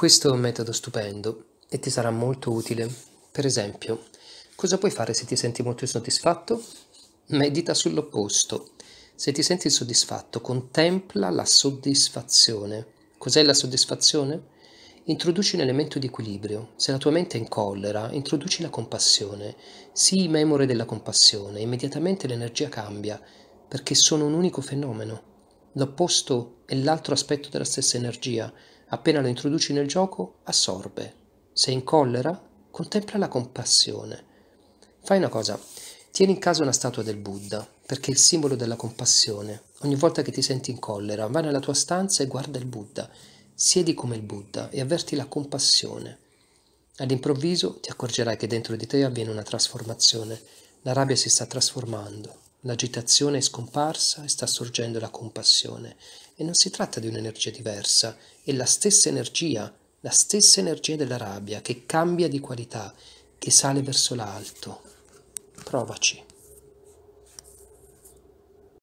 Questo è un metodo stupendo e ti sarà molto utile. Per esempio, cosa puoi fare se ti senti molto insoddisfatto? Medita sull'opposto. Se ti senti insoddisfatto, contempla la soddisfazione. Cos'è la soddisfazione? Introduci un elemento di equilibrio. Se la tua mente è in collera, introduci la compassione. Sii memore della compassione. Immediatamente l'energia cambia, perché sono un unico fenomeno. L'opposto è l'altro aspetto della stessa energia Appena lo introduci nel gioco, assorbe. Se in collera, contempla la compassione. Fai una cosa, tieni in casa una statua del Buddha, perché è il simbolo della compassione. Ogni volta che ti senti in collera, vai nella tua stanza e guarda il Buddha. Siedi come il Buddha e avverti la compassione. All'improvviso ti accorgerai che dentro di te avviene una trasformazione. La rabbia si sta trasformando L'agitazione è scomparsa e sta sorgendo la compassione. E non si tratta di un'energia diversa, è la stessa energia, la stessa energia della rabbia che cambia di qualità, che sale verso l'alto. Provaci.